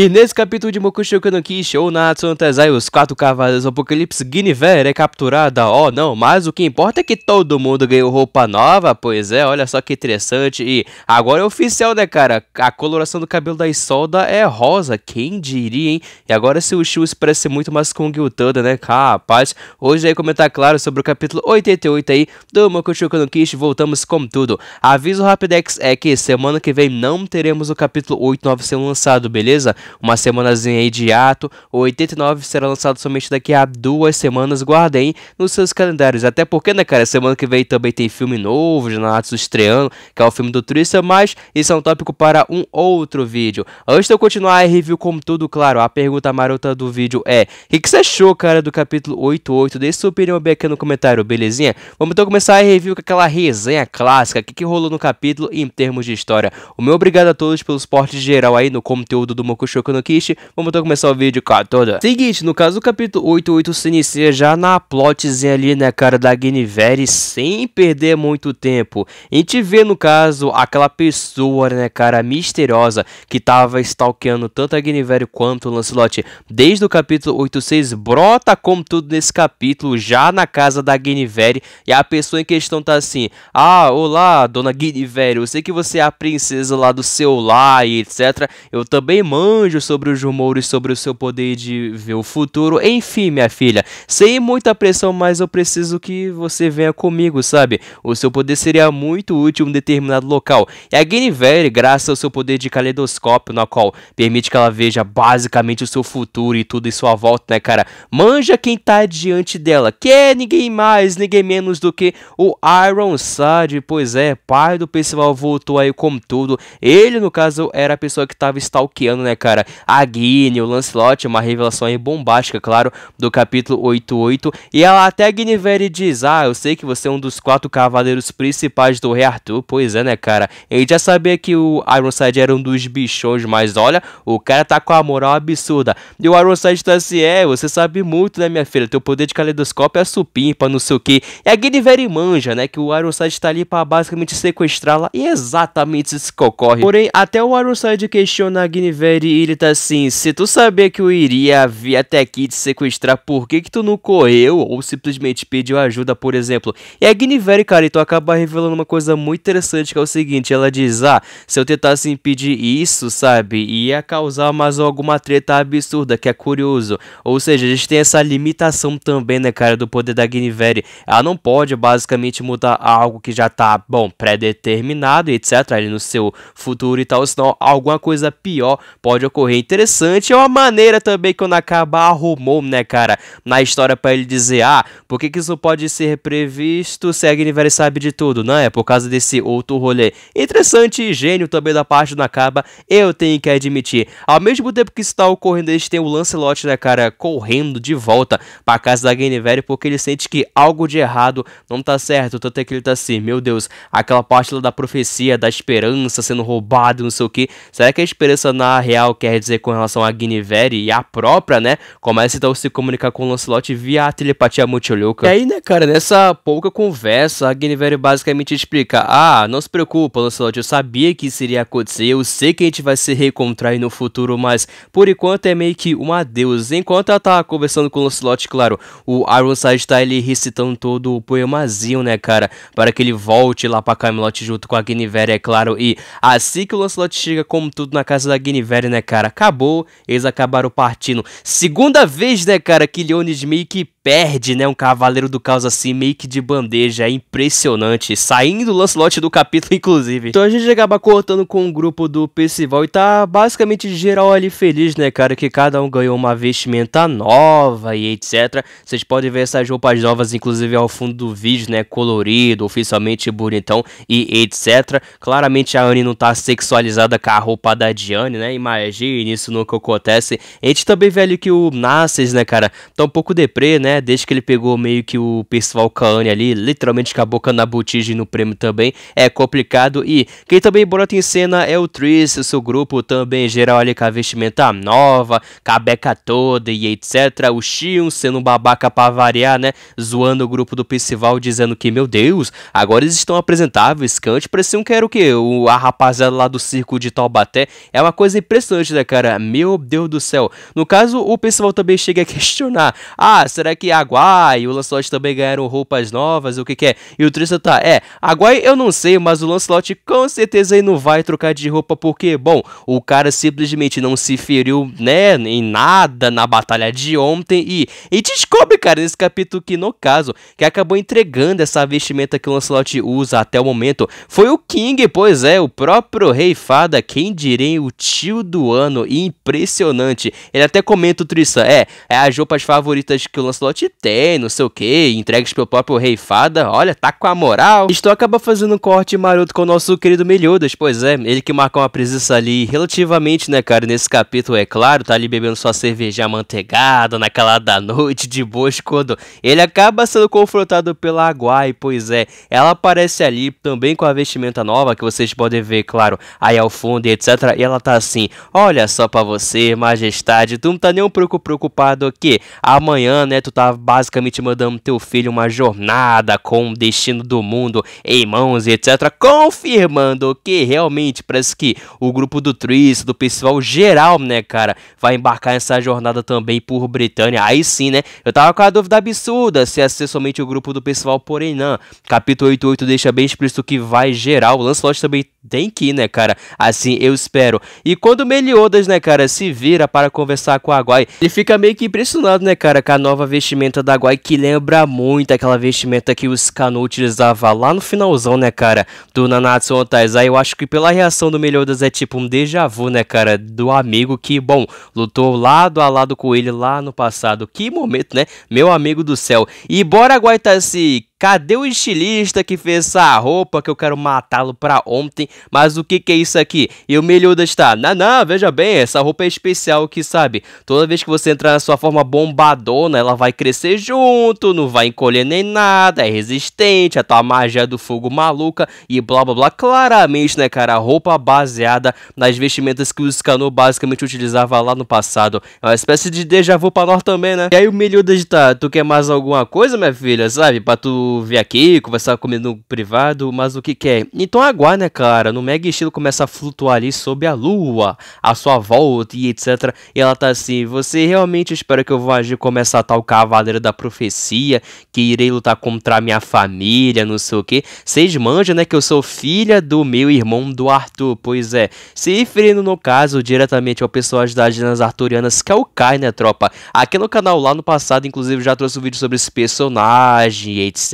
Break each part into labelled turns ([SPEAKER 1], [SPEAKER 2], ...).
[SPEAKER 1] E nesse capítulo de Mokushouka no Kishi, ou Natsu no Tezai, os quatro cavaleiros do Apocalipse, Guinevere é capturada, oh não, mas o que importa é que todo mundo ganhou roupa nova, pois é, olha só que interessante, e agora é oficial, né cara, a coloração do cabelo da Isolda é rosa, quem diria, hein, e agora se o Shu parece muito mais com o né, capaz, hoje aí comentar claro sobre o capítulo 88 aí do Mokushouka no Kishi, voltamos com tudo, aviso Rapidex é que semana que vem não teremos o capítulo 89 sendo lançado, beleza? uma semanazinha aí de ato. O 89 será lançado somente daqui a duas semanas. Guardem nos seus calendários. Até porque, né, cara? Semana que vem também tem filme novo, Jonathan estreando, que é o filme do Trista. Mas isso é um tópico para um outro vídeo. Antes de eu continuar a review, como tudo claro, a pergunta marota do vídeo é: O que você achou, cara, do capítulo 88? Deixe sua opinião bem aqui no comentário, belezinha? Vamos então começar a review com aquela resenha clássica. O que, que rolou no capítulo em termos de história? O meu obrigado a todos pelo suporte geral aí no conteúdo do Mokushu Shouko no Kishi. Vamos então começar o vídeo, cara, toda. Seguinte, no caso do capítulo 88 se inicia já na plotzinha ali, né, cara, da Guinevere, sem perder muito tempo. A gente vê, no caso, aquela pessoa, né, cara, misteriosa, que tava stalkeando tanto a Guinevere quanto o Lancelot desde o capítulo 86, brota como tudo nesse capítulo, já na casa da Guinevere, e a pessoa em questão tá assim, ah, olá, dona Guinevere, eu sei que você é a princesa lá do seu lar e etc, eu também mando anjo sobre os rumores sobre o seu poder de ver o futuro. Enfim, minha filha, sem muita pressão, mas eu preciso que você venha comigo, sabe? O seu poder seria muito útil em um determinado local. E é a Guinevere, graças ao seu poder de caleidoscópio, na qual permite que ela veja basicamente o seu futuro e tudo em sua volta, né, cara? Manja quem tá diante dela, que é ninguém mais, ninguém menos do que o Ironside. Pois é, pai do Percival voltou aí como tudo. Ele, no caso, era a pessoa que tava stalkeando, né, cara? cara. A Guine, o Lancelot, uma revelação aí bombástica, claro, do capítulo 88. E ela até a Guinevere diz: Ah, eu sei que você é um dos quatro cavaleiros principais do Rei Arthur. Pois é, né, cara? Ele já sabia que o Ironside era um dos bichões, mas olha, o cara tá com a moral absurda. E o Ironside tá assim: É, você sabe muito, né, minha filha? Teu poder de caleidoscópio é supimpa, não sei o que. E a Guinevere manja, né, que o Ironside tá ali pra basicamente sequestrá-la. E é exatamente isso que ocorre. Porém, até o Ironside questiona a Guinevere e espírita tá assim, se tu sabia que eu iria vir até aqui te sequestrar, por que que tu não correu ou simplesmente pediu ajuda, por exemplo? E é a Guinevere, cara, tu então acaba revelando uma coisa muito interessante que é o seguinte, ela diz, ah, se eu tentasse impedir isso, sabe, ia causar mais alguma treta absurda, que é curioso. Ou seja, a gente tem essa limitação também, né, cara, do poder da Guinevere. Ela não pode, basicamente, mudar algo que já tá, bom, pré-determinado, etc, ali no seu futuro e tal, senão alguma coisa pior pode ocorrer correr interessante. É uma maneira também que o Nakaba arrumou, né, cara, na história para ele dizer: ah, por que, que isso pode ser previsto se a Guinevere sabe de tudo, né? É por causa desse outro rolê. Interessante e gênio também da parte do Nakaba, eu tenho que admitir. Ao mesmo tempo que está ocorrendo, eles têm o Lancelot, né, cara, correndo de volta pra casa da Guinevere porque ele sente que algo de errado não tá certo. Tanto é que ele tá assim, meu Deus, aquela parte lá da profecia, da esperança sendo roubada, não sei o que. Será que a esperança na real quer dizer com relação a Guinevere e a própria, né? Começa então a se comunicar com o Lancelot via a telepatia multiluca. E aí, né, cara, nessa pouca conversa, a Guinevere basicamente explica: Ah, não se preocupa, Lancelot, eu sabia que isso iria acontecer, eu sei que a gente vai se reencontrar no futuro, mas por enquanto é meio que um adeus. Enquanto ela tá conversando com o Lancelot, claro, o Ironside tá ele recitando todo o poemazinho, né, cara? Para que ele volte lá pra Camelot junto com a Guinevere, é claro. E assim que o Lancelot chega, como tudo, na casa da Guinevere, né, né, cara? Acabou. Eles acabaram partindo. Segunda vez, né, cara, que Leonis meio que perde, né, um cavaleiro do caos assim, meio que de bandeja, é impressionante, saindo o Lancelot do capítulo, inclusive. Então a gente acaba cortando com o um grupo do Percival e tá basicamente geral ali feliz, né, cara, que cada um ganhou uma vestimenta nova e etc. Vocês podem ver essas roupas novas, inclusive, ao fundo do vídeo, né, colorido, oficialmente bonitão e etc. Claramente a Anne não tá sexualizada com a roupa da Diane, né, imagine isso nunca acontece. A gente também vê ali que o Nasses, né, cara, tá um pouco deprê, né, né, desde que ele pegou meio que o Percival Kane ali, literalmente com a boca na botija no prêmio também, é complicado. E quem também bota em cena é o Tris, seu grupo também geral ali com a vestimenta nova, cabeca toda e etc. O Shion sendo um babaca pra variar, né? Zoando o grupo do Percival, dizendo que, meu Deus, agora eles estão apresentáveis. Kant pareciam que era o quê? O, a rapaziada lá do circo de Taubaté. É uma coisa impressionante, né, cara? Meu Deus do céu. No caso, o pessoal também chega a questionar: ah, será que que é Aguai e o Lancelot também ganharam roupas novas, o que que é? E o Tristan tá, é, Aguai eu não sei, mas o Lancelot com certeza não vai trocar de roupa porque, bom, o cara simplesmente não se feriu, né, em nada na batalha de ontem e, e descobre, cara, nesse capítulo que no caso, que acabou entregando essa vestimenta que o Lancelot usa até o momento, foi o King, pois é, o próprio Rei Fada, quem direi o tio do ano, impressionante. Ele até comenta o Tristan, é, é as roupas favoritas que o Lancelot te tem, não sei o que, entregues pelo próprio rei fada, olha, tá com a moral. estou acaba fazendo um corte maroto com o nosso querido Meliodas, pois é, ele que marcou uma presença ali relativamente, né, cara, nesse capítulo, é claro, tá ali bebendo sua cerveja amanteigada, naquela da noite, de boas, quando ele acaba sendo confrontado pela Aguai, pois é, ela aparece ali também com a vestimenta nova, que vocês podem ver, claro, aí ao fundo e etc, e ela tá assim, olha só pra você, majestade, tu não tá nem um pouco preocupado aqui, amanhã, né, tu tá Tá basicamente mandando teu filho uma jornada com o destino do mundo em mãos, etc. Confirmando que realmente parece que o grupo do Tris, do pessoal geral, né, cara, vai embarcar nessa jornada também por Britânia. Aí sim, né? Eu tava com a dúvida absurda se ia ser somente o grupo do pessoal, porém não. Capítulo 88 deixa bem explícito que vai geral. O Lancelot também tem que ir, né, cara? Assim eu espero. E quando Meliodas, né, cara, se vira para conversar com a Guai, ele fica meio que impressionado, né, cara, com a nova vez vestimenta da Guai que lembra muito aquela vestimenta que o Scano utilizava lá no finalzão, né, cara? Do Nanatsu no Taizai. Eu acho que pela reação do Meliodas é tipo um déjà vu, né, cara? Do amigo que, bom, lutou lado a lado com ele lá no passado. Que momento, né? Meu amigo do céu. E bora Guai se Cadê o estilista que fez essa roupa que eu quero matá-lo pra ontem? Mas o que que é isso aqui? E o Meliodas está, não, não, veja bem, essa roupa é especial que, sabe, toda vez que você entrar na sua forma bombadona, ela vai crescer junto, não vai encolher nem nada, é resistente, é a tua magia do fogo maluca e blá blá blá. Claramente, né, cara, a roupa baseada nas vestimentas que o Scanor basicamente utilizava lá no passado. É uma espécie de déjà vu pra nós também, né? E aí o Meliodas está, tu quer mais alguma coisa, minha filha, sabe, pra tu tu vir aqui, conversar comigo no privado, mas o que quer? É? Então aguarde, né, cara? No mega estilo começa a flutuar ali sobre a lua, a sua volta e etc. E ela tá assim: Você realmente espera que eu vou agir como essa tal cavaleira da profecia, que irei lutar contra a minha família, não sei o que? Vocês manjam, né, que eu sou filha do meu irmão do Arthur, pois é. Se referindo, no caso, diretamente ao personagem das Dinas Arturianas, que é o Kai, né, tropa? Aqui no canal, lá no passado, inclusive, já trouxe um vídeo sobre esse personagem, etc.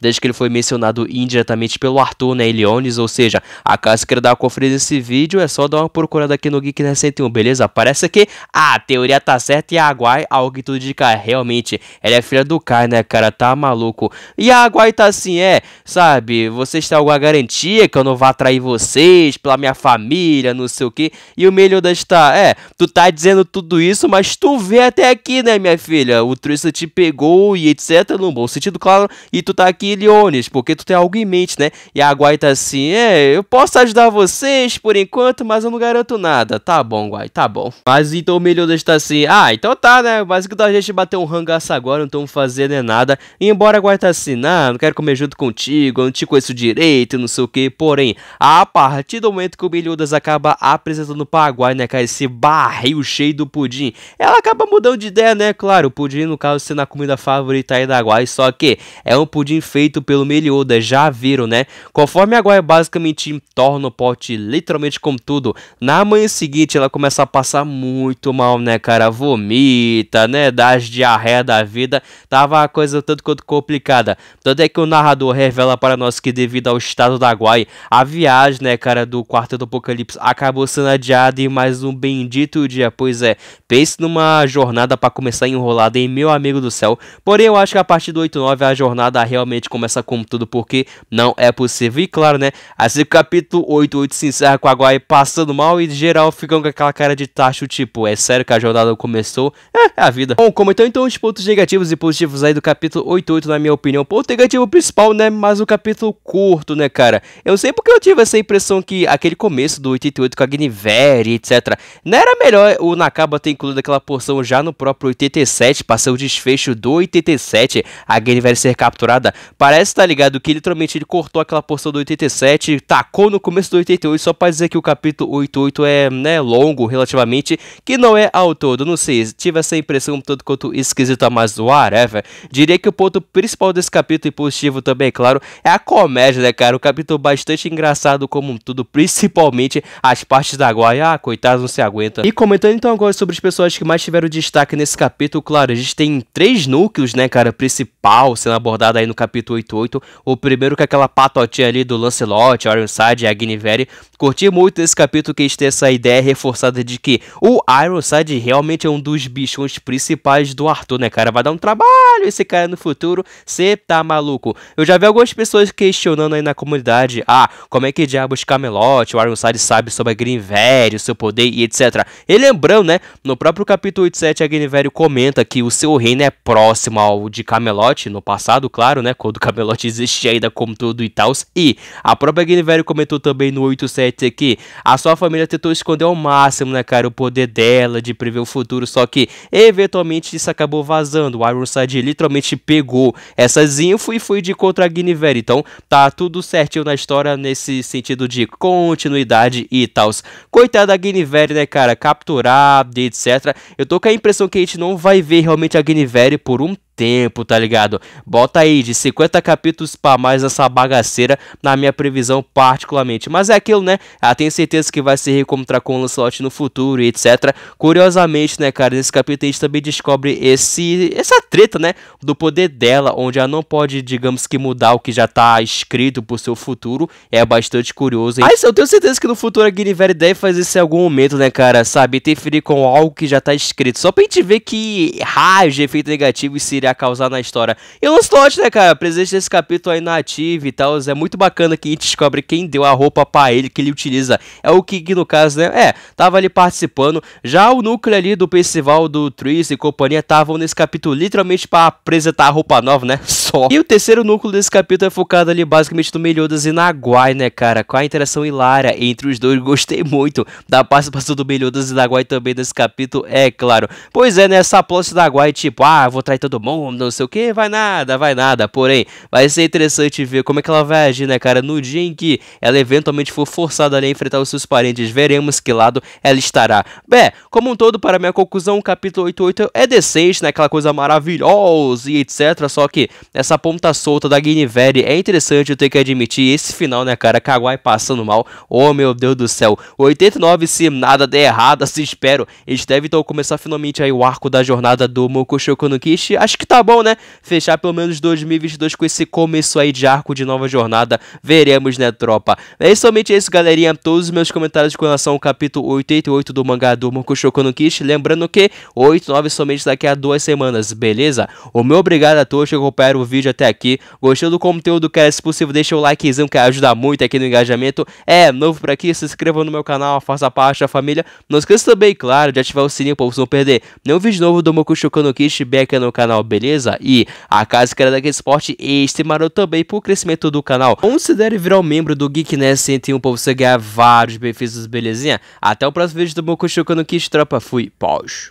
[SPEAKER 1] Desde que ele foi mencionado indiretamente pelo Arthur, né, Eliones, ou seja, a casa que dar uma conferida nesse vídeo, é só dar uma procurada aqui no Geek 101, beleza? Parece que a teoria tá certa e a Aguai, algo que tudo indica, realmente, ela é filha do Kai, né, cara, tá maluco. E a Aguai tá assim, é, sabe, vocês têm alguma garantia que eu não vá atrair vocês, pela minha família, não sei o que. E o Meliodas está, é, tu tá dizendo tudo isso, mas tu vê até aqui, né, minha filha? O Trista te pegou e etc, no bom sentido, claro, e tu tá aqui, Leones, porque tu tem algo em mente, né? E a Guai tá assim, é, eu posso ajudar vocês por enquanto, mas eu não garanto nada. Tá bom, Guai, tá bom. Mas então o Meliodas tá assim, ah, então tá, né? Mas que da gente bater um rangaço agora, não estamos fazendo é nada. E embora a Guai tá assim, não, não quero comer junto contigo, eu não te conheço direito, não sei o que. Porém, a partir do momento que o Meliodas acaba apresentando o Aguai né, cara, esse barril cheio do pudim, ela acaba mudando de ideia, né? Claro, o pudim, no caso, sendo a comida favorita aí da Guai, só que é um pudim feito pelo Meliodas, já viram, né? Conforme a Goya basicamente entorna o pote literalmente como tudo, na manhã seguinte ela começa a passar muito mal, né, cara? Vomita, né? Das diarreia da vida. Tava a coisa tanto quanto complicada. Tanto é que o narrador revela para nós que devido ao estado da Guai, a viagem, né, cara, do Quarto do Apocalipse acabou sendo adiada em mais um bendito dia. Pois é, pense numa jornada para começar enrolada, hein, meu amigo do céu. Porém, eu acho que a partir do 8-9 a jornada realmente começa como tudo, porque não é possível. E claro, né? Assim o capítulo 88 se encerra com a Guai passando mal e geral ficam com aquela cara de tacho, tipo, é sério que a jornada começou? É, é a vida. Bom, comentando então os pontos negativos e positivos aí do capítulo 88, na minha opinião. Ponto negativo principal, né? Mas o capítulo curto, né, cara? Eu sei porque eu tive essa impressão que aquele começo do 88 com a Gnivere, etc. Não era melhor o Nakaba ter incluído aquela porção já no próprio 87, passar o desfecho do 87, a Gnivere ser capta capturada, parece estar tá ligado que literalmente ele cortou aquela porção do 87, tacou no começo do 88, só para dizer que o capítulo 88 é né, longo relativamente, que não é ao todo. Não sei, tive essa impressão tanto quanto esquisita, mas whatever. Diria que o ponto principal desse capítulo e positivo também, é claro, é a comédia, né, cara? O capítulo bastante engraçado como um tudo, principalmente as partes da Guaia. Ah, coitado, não se aguenta. E comentando então agora sobre as pessoas que mais tiveram destaque nesse capítulo, claro, a gente tem três núcleos, né, cara, principal sendo abordado citada aí no capítulo 88. O primeiro que é aquela patotinha ali do Lancelot, Ironside e Agniveri. Curti muito esse capítulo que eles essa ideia reforçada de que o Ironside realmente é um dos bichões principais do Arthur, né, cara? Vai dar um trabalho esse cara no futuro, você tá maluco. Eu já vi algumas pessoas questionando aí na comunidade, ah, como é que diabos Camelot, o Ironside sabe sobre a o seu poder e etc. E lembrando, né, no próprio capítulo 87 a comenta que o seu reino é próximo ao de Camelot no passado, claro claro, né? Quando o Camelot existe ainda como tudo e tal. E a própria Guinevere comentou também no 87 que a sua família tentou esconder ao máximo, né, cara, o poder dela de prever o futuro, só que eventualmente isso acabou vazando. O Ironside literalmente pegou essas info e foi de contra a Guinevere. Então, tá tudo certinho na história nesse sentido de continuidade e tal. Coitada da Guinevere, né, cara, capturada, etc. Eu tô com a impressão que a gente não vai ver realmente a Guinevere por um tempo, tá ligado? Bota aí de 50 capítulos para mais essa bagaceira na minha previsão particularmente. Mas é aquilo, né? Ela ah, tem certeza que vai se reencontrar com o Lancelot no futuro e etc. Curiosamente, né, cara, nesse capítulo a gente também descobre esse essa treta, né, do poder dela, onde ela não pode, digamos que mudar o que já tá escrito pro seu futuro. É bastante curioso. Hein? Mas eu tenho certeza que no futuro a Guinevere deve fazer isso em algum momento, né, cara? Sabe, interferir com algo que já tá escrito. Só pra gente ver que raio de efeito negativo seria causar na história. E o Lancelot, né, cara, presente desse capítulo aí na ativa e tal, é muito bacana que a gente descobre quem deu a roupa para ele, que ele utiliza. É o King, no caso, né, é, tava ali participando. Já o núcleo ali do festival do Tris e companhia estavam nesse capítulo literalmente para apresentar a roupa nova, né, só. E o terceiro núcleo desse capítulo é focado ali basicamente no Meliodas e Naguai, né, cara, com a interação hilária entre os dois. Gostei muito da participação do Meliodas e Naguai também nesse capítulo, é claro. Pois é, né, essa posse da Naguai, tipo, ah, vou trair todo mundo bom, não sei o que, vai nada, vai nada. Porém, vai ser interessante ver como é que ela vai agir, né, cara? No dia em que ela eventualmente for forçada a enfrentar os seus parentes, veremos que lado ela estará. bem como um todo, para minha conclusão, o capítulo 88 é decente, né? Aquela coisa maravilhosa e etc. Só que essa ponta solta da Guinevere é interessante, eu tenho que admitir. Esse final, né, cara? Kawaii passando mal. Oh, meu Deus do céu. 89, se nada der errado, se assim espero. Eles devem então começar finalmente aí o arco da jornada do Mokushoku no Kishi. Acho que tá bom, né? Fechar pelo menos 2022 com esse começo aí de arco de nova jornada. Veremos, né, tropa? É somente isso, galerinha. Todos os meus comentários com relação ao capítulo 88 do mangá do Mokushoku no Kishi. Lembrando que 89 somente daqui a duas semanas, beleza? O meu obrigado a todos que acompanharam o vídeo até aqui. Gostou do conteúdo, quer Se possível, deixa o likezão que ajuda muito aqui no engajamento. É novo por aqui, se inscreva no meu canal, faça parte da família. Não esqueça também, claro, de ativar o sininho para você não perder nenhum vídeo novo do Mokushoku no Kishi, bem aqui no canal, beleza? E a casa que era daquele esporte este maroto também pro crescimento do canal. Considere virar um membro do Geek Ness 101 pra você ganhar vários benefícios, belezinha? Até o próximo vídeo do Mokushoku no Kiss Tropa. Fui, pós.